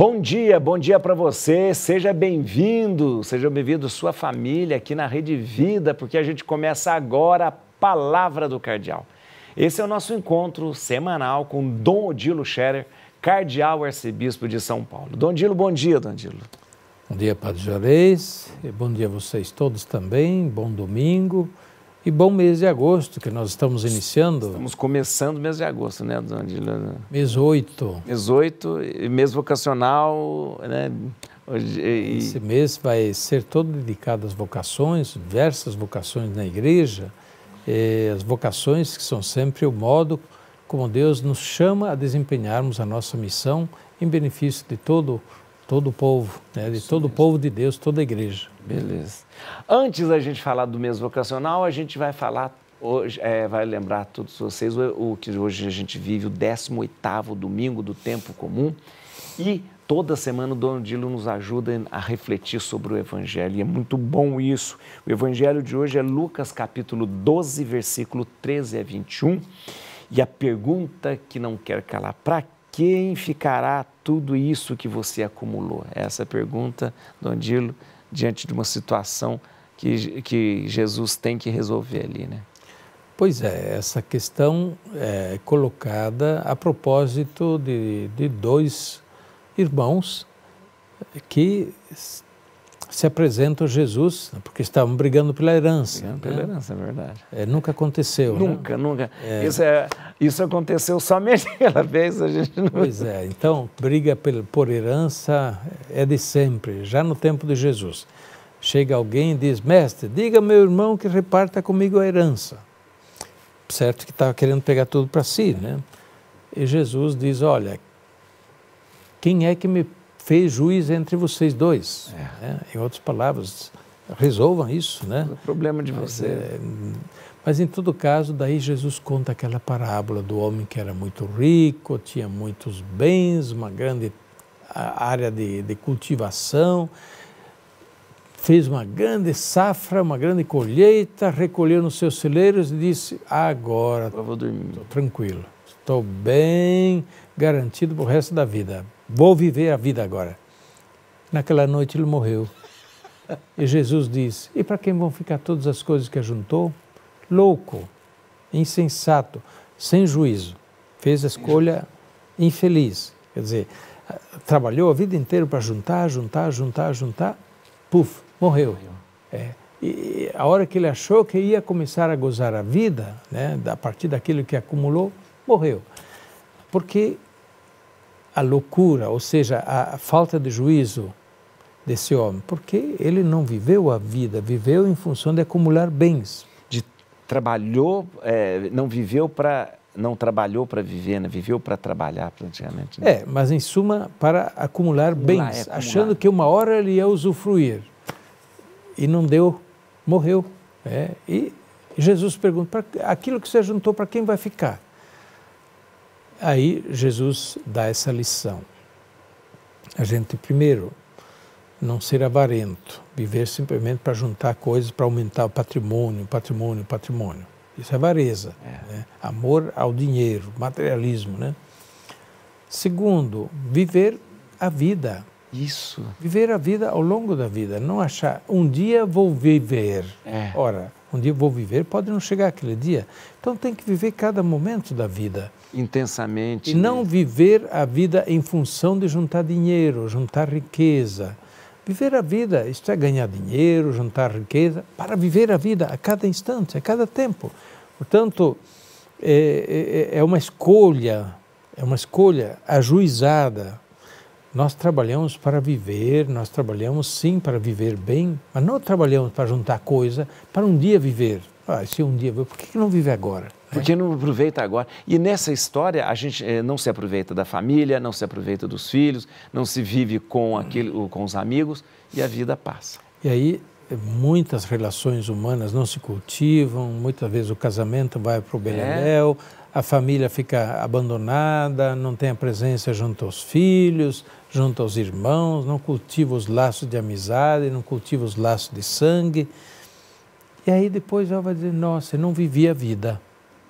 Bom dia, bom dia para você. Seja bem-vindo, seja bem-vindo sua família aqui na Rede Vida, porque a gente começa agora a Palavra do Cardeal. Esse é o nosso encontro semanal com Dom Odilo Scherer, Cardeal Arcebispo de São Paulo. Dom Odilo, bom dia, Dom Odilo. Bom dia, Padre Jarez. Bom dia a vocês todos também. Bom domingo. E bom mês de agosto, que nós estamos iniciando. Estamos começando o mês de agosto, né, dona Mês 8. Mês 8, mês vocacional, né? Esse mês vai ser todo dedicado às vocações, diversas vocações na igreja, as vocações que são sempre o modo como Deus nos chama a desempenharmos a nossa missão em benefício de todo, todo o povo, né? de todo mesmo. o povo de Deus, toda a igreja. Beleza. Antes da gente falar do mês vocacional, a gente vai falar hoje, é, vai lembrar a todos vocês o, o, que hoje a gente vive, o 18 domingo do tempo comum. E toda semana o Dono Dilo nos ajuda a refletir sobre o Evangelho. E é muito bom isso. O Evangelho de hoje é Lucas capítulo 12, versículo 13 a 21. E a pergunta que não quer calar, para quem ficará tudo isso que você acumulou? Essa é pergunta, Dondilo, Dilo diante de uma situação que, que Jesus tem que resolver ali, né? Pois é, essa questão é colocada a propósito de, de dois irmãos que se apresentam a Jesus né, porque estavam brigando pela herança. Brigando né? pela herança, é verdade. É, nunca aconteceu. Né? Nunca, né? nunca. É. Isso, é, isso aconteceu somente aquela vez. A gente não... Pois é, então briga por, herança é de sempre, já no tempo de Jesus. Chega alguém e diz, mestre, diga meu irmão que reparta comigo a herança. Certo que estava querendo pegar tudo para si, né? E Jesus diz, olha, quem é que me fez juiz entre vocês dois. É. Né? Em outras palavras, resolvam isso, né? O é problema de mas, você. É, mas em todo caso, daí Jesus conta aquela parábola do homem que era muito rico, tinha muitos bens, uma grande área de, de cultivação, fez uma grande safra, uma grande colheita, recolheu nos seus celeiros e disse: Agora, estou vou dormir. tranquilo, estou bem garantido para o resto da vida. Vou viver a vida agora. Naquela noite ele morreu. E Jesus disse: E para quem vão ficar todas as coisas que ajuntou? Louco, insensato, sem juízo. Fez a escolha infeliz. Quer dizer, trabalhou a vida inteira para juntar, juntar, juntar, juntar. Puf, morreu. É. E a hora que ele achou que ia começar a gozar a vida, né, a partir daquilo que acumulou, morreu. Porque a loucura, ou seja, a falta de juízo desse homem, porque ele não viveu a vida, viveu em função de acumular bens. De trabalhou, é, não viveu para não trabalhou para viver, né? viveu para trabalhar praticamente. Né? É, mas em suma para acumular bens, é, acumular. achando que uma hora ele ia usufruir e não deu, morreu. É, e Jesus pergunta: aquilo que você juntou para quem vai ficar? Aí Jesus dá essa lição. A gente, primeiro, não ser avarento, viver simplesmente para juntar coisas, para aumentar o patrimônio, patrimônio, patrimônio. Isso é avareza, é. Né? amor ao dinheiro, materialismo, né? Segundo, viver a vida. Isso. Viver a vida ao longo da vida, não achar um dia vou viver. É. Ora, um dia vou viver, pode não chegar aquele dia. Então tem que viver cada momento da vida. Intensamente. E não né? viver a vida em função de juntar dinheiro, juntar riqueza. Viver a vida, isto é ganhar dinheiro, juntar riqueza, para viver a vida a cada instante, a cada tempo. Portanto, é, é, é uma escolha, é uma escolha ajuizada nós trabalhamos para viver, nós trabalhamos sim para viver bem, mas não trabalhamos para juntar coisa para um dia viver. Ah, se um dia, por que não vive agora? Né? Porque não aproveita agora. E nessa história, a gente eh, não se aproveita da família, não se aproveita dos filhos, não se vive com, aquele, com os amigos e a vida passa. E aí, muitas relações humanas não se cultivam, muitas vezes o casamento vai para o é. beleléu, a família fica abandonada, não tem a presença junto aos filhos, junto aos irmãos, não cultiva os laços de amizade, não cultiva os laços de sangue. E aí depois ela vai dizer: Nossa, eu não vivi a vida.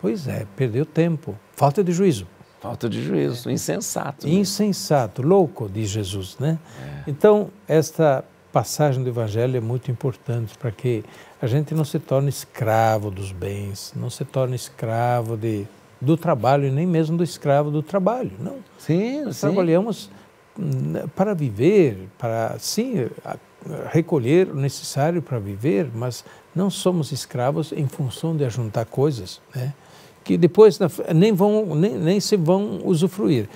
Pois é, perdeu tempo. Falta de juízo. Falta de juízo, é. insensato. Né? Insensato, louco, diz Jesus, né? É. Então, esta passagem do Evangelho é muito importante para que a gente não se torne escravo dos bens, não se torne escravo de do trabalho, e nem mesmo do escravo do trabalho, não. Sim, Nós sim. trabalhamos né, para viver, para sim recolher o necessário para viver, mas não somos escravos em função de ajuntar coisas, né? Que depois nem vão nem, nem se vão usufruir.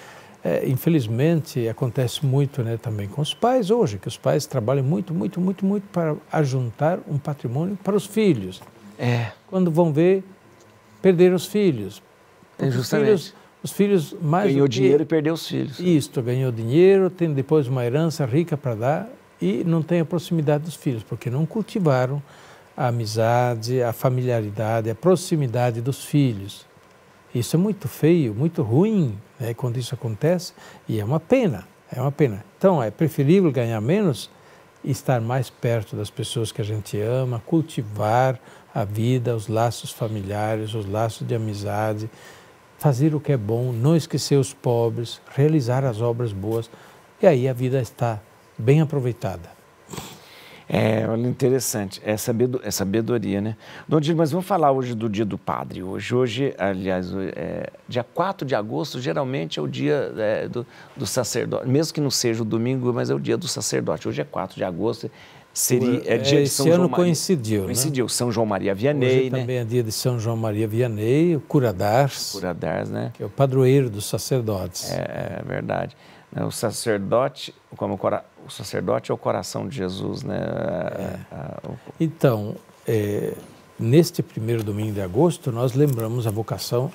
É, infelizmente acontece muito, né, também com os pais hoje, que os pais trabalham muito, muito, muito, muito para ajuntar um patrimônio para os filhos. É. Quando vão ver perder os filhos, os filhos, os filhos mais ganhou que... dinheiro e perdeu os filhos. Isto, ganhou dinheiro, tem depois uma herança rica para dar e não tem a proximidade dos filhos, porque não cultivaram a amizade, a familiaridade, a proximidade dos filhos. Isso é muito feio, muito ruim né, quando isso acontece e é uma pena, é uma pena. Então é preferível ganhar menos e estar mais perto das pessoas que a gente ama, cultivar a vida, os laços familiares, os laços de amizade, fazer o que é bom, não esquecer os pobres, realizar as obras boas, e aí a vida está bem aproveitada. É, olha, interessante. É, sabedo, é sabedoria, né? Dom mas vamos falar hoje do dia do padre. Hoje, hoje aliás, é, dia 4 de agosto, geralmente é o dia é, do, do sacerdote. Mesmo que não seja o domingo, mas é o dia do sacerdote. Hoje é 4 de agosto, seria é dia de São ano coincidiu, coincidiu né? São João Maria Vianney, Hoje né? também é dia de São João Maria Vianney, o Curadars. Curadars, né? Que é o padroeiro dos sacerdotes. É, é verdade. Né, o sacerdote, como o, sacerdote é o coração de Jesus, né? É. Então, é, neste primeiro domingo de agosto, nós lembramos a vocação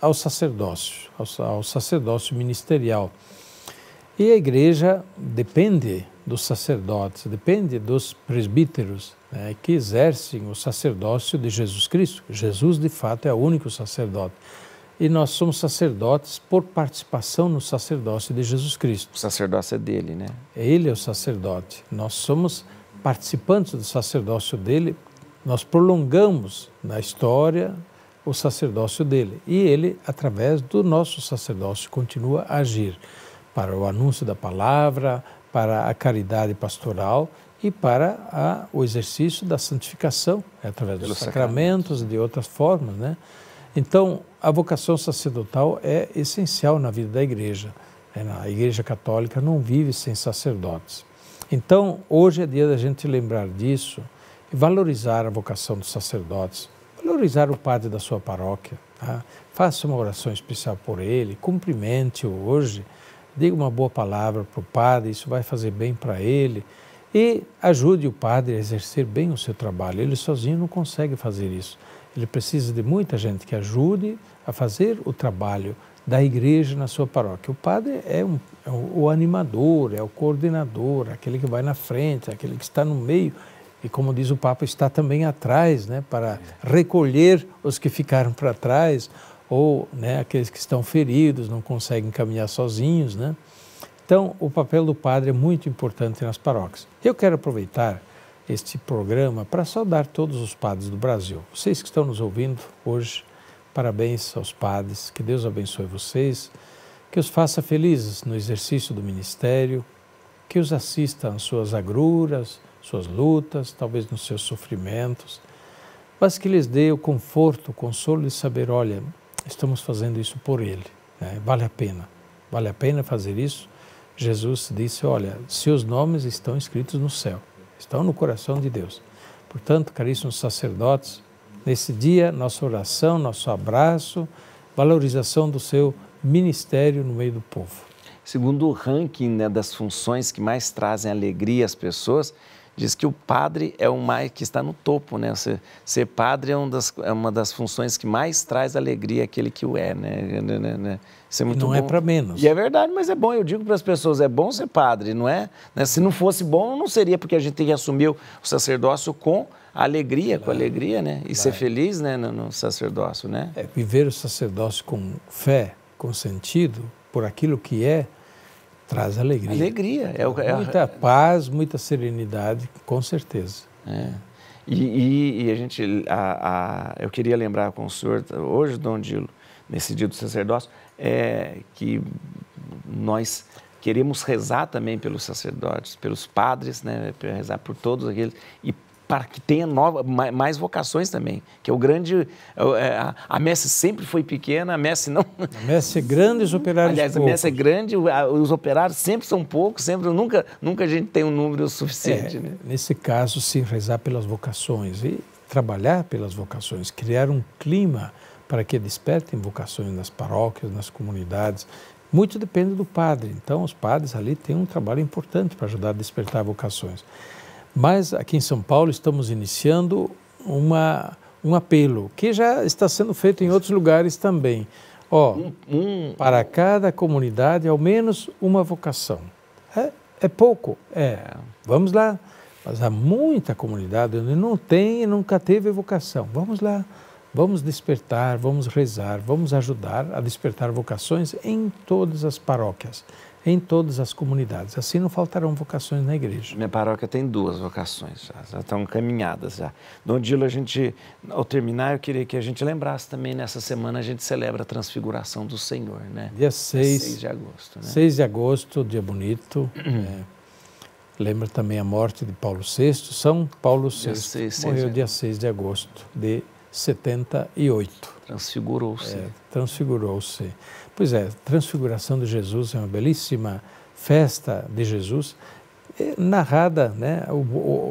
ao sacerdócio, ao, ao sacerdócio ministerial. E a igreja depende dos sacerdotes, depende dos presbíteros né, que exercem o sacerdócio de Jesus Cristo. Jesus, de fato, é o único sacerdote. E nós somos sacerdotes por participação no sacerdócio de Jesus Cristo. O sacerdócio é dele, né? Ele é o sacerdote. Nós somos participantes do sacerdócio dele, nós prolongamos na história o sacerdócio dele. E ele, através do nosso sacerdócio, continua a agir para o anúncio da palavra, para a caridade pastoral e para a, o exercício da santificação, é através dos sacramentos, sacramentos e de outras formas. Né? Então, a vocação sacerdotal é essencial na vida da igreja. Né? A igreja católica não vive sem sacerdotes. Então, hoje é dia da gente lembrar disso e valorizar a vocação dos sacerdotes, valorizar o padre da sua paróquia. Tá? Faça uma oração especial por ele, cumprimente-o hoje diga uma boa palavra para o padre, isso vai fazer bem para ele. E ajude o padre a exercer bem o seu trabalho. Ele sozinho não consegue fazer isso. Ele precisa de muita gente que ajude a fazer o trabalho da igreja na sua paróquia. O padre é, um, é o animador, é o coordenador, aquele que vai na frente, aquele que está no meio e como diz o Papa, está também atrás, né, para recolher os que ficaram para trás, ou né, aqueles que estão feridos, não conseguem caminhar sozinhos. Né? Então, o papel do padre é muito importante nas paróquias. Eu quero aproveitar este programa para saudar todos os padres do Brasil. Vocês que estão nos ouvindo hoje, parabéns aos padres, que Deus abençoe vocês, que os faça felizes no exercício do ministério, que os assista às suas agruras, suas lutas, talvez nos seus sofrimentos, mas que lhes dê o conforto, o consolo de saber, olha, estamos fazendo isso por Ele. Né? Vale a pena. Vale a pena fazer isso. Jesus disse: Olha, seus nomes estão escritos no céu, estão no coração de Deus. Portanto, caríssimos sacerdotes, nesse dia, nossa oração, nosso abraço, valorização do seu ministério no meio do povo. Segundo o ranking né, das funções que mais trazem alegria às pessoas, diz que o padre é o mais que está no topo, né? Ser, ser padre é, um das, é, uma das funções que mais traz alegria àquele que o é, né? Isso é muito não é bom. é para menos. E é verdade, mas é bom. Eu digo para as pessoas, é bom ser padre, não é? Né? Se não fosse bom, não seria, porque a gente tem que assumir o sacerdócio com alegria, claro, com alegria, né? E ser feliz né? No, no, sacerdócio, né? É viver o sacerdócio com fé, com sentido, por aquilo que é, Traz alegria. Alegria. É, o, é muita paz, muita serenidade, com certeza. É. E, e, e, a gente, a, a, eu queria lembrar com o senhor, hoje, Dom Dilo, nesse dia do sacerdócio, é que nós queremos rezar também pelos sacerdotes, pelos padres, né, rezar por todos aqueles e para que tenha nova, mais vocações também. Que é o grande. É é, a Messi sempre foi pequena, a Messi não. A Messi é grande, os operários Aliás, poucos. a Messi é grande, os operários sempre são poucos, sempre nunca, nunca a gente tem um número suficiente. É, né? Nesse caso, sim rezar pelas vocações e trabalhar pelas vocações, criar um clima para que despertem vocações nas paróquias, nas comunidades. Muito depende do padre. Então, os padres ali têm um trabalho importante para ajudar a despertar vocações. Mas aqui em São Paulo estamos iniciando uma, um apelo, que já está sendo feito em outros lugares também. Ó, para cada comunidade, ao menos uma vocação. É, é pouco? É. Vamos lá. Mas há muita comunidade onde não tem e nunca teve vocação. Vamos lá. Vamos despertar, vamos rezar, vamos ajudar a despertar vocações em todas as paróquias em todas as comunidades. Assim não faltarão vocações na igreja. Minha paróquia tem duas vocações, já, já estão caminhadas já. Dom Dilo, a gente, ao terminar, eu queria que a gente lembrasse também, nessa semana a gente celebra a transfiguração do Senhor, né? Dia 6, é de agosto. Né? 6 de agosto, dia bonito. é. Lembra também a morte de Paulo VI, São Paulo VI, dia 6, morreu dia 6 de agosto de 78. Transfigurou-se. É, transfigurou-se. Pois é, transfiguração de Jesus é uma belíssima festa de Jesus é, narrada né,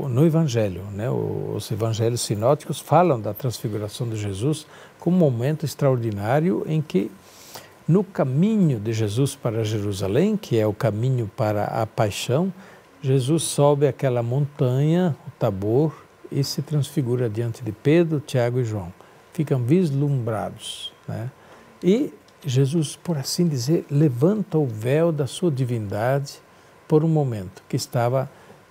no Evangelho. Né, os Evangelhos sinóticos falam da transfiguração de Jesus como um momento extraordinário em que, no caminho de Jesus para Jerusalém, que é o caminho para a paixão, Jesus sobe aquela montanha, o Tabor, e se transfigura diante de Pedro, Tiago e João. Ficam vislumbrados. Né? E Jesus, por assim dizer, levanta o véu da sua divindade por um momento, que estava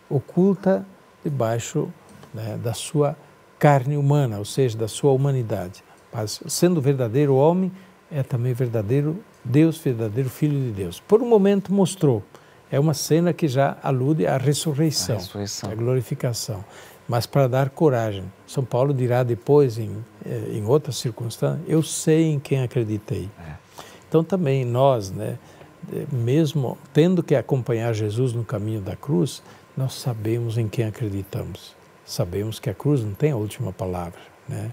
oculta debaixo né, da sua carne humana, ou seja, da sua humanidade. Mas, sendo verdadeiro homem, é também verdadeiro Deus, verdadeiro Filho de Deus. Por um momento mostrou. É uma cena que já alude à ressurreição, à ressurreição. à glorificação mas para dar coragem. São Paulo dirá depois, em, eh, em outras circunstâncias, eu sei em quem acreditei. É. Então também nós, né, mesmo tendo que acompanhar Jesus no caminho da cruz, nós sabemos em quem acreditamos. Sabemos que a cruz não tem a última palavra, né?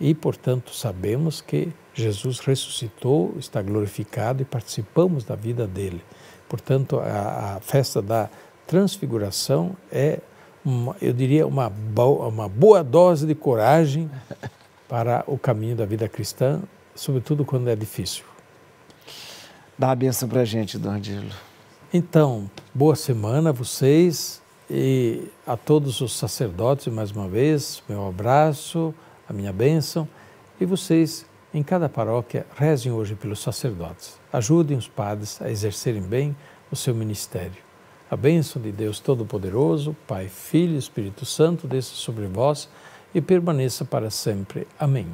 E, portanto, sabemos que Jesus ressuscitou, está glorificado e participamos da vida dele. Portanto, a, a festa da transfiguração é uma, eu diria, uma, bo uma boa dose de coragem para o caminho da vida cristã, sobretudo quando é difícil. Dá a benção para a gente, Dom Adilo. Então, boa semana a vocês e a todos os sacerdotes, mais uma vez, meu abraço, a minha bênção. E vocês, em cada paróquia, rezem hoje pelos sacerdotes. Ajudem os padres a exercerem bem o seu ministério. A bênção de Deus Todo-Poderoso, Pai, Filho e Espírito Santo, desça sobre vós e permaneça para sempre. Amém.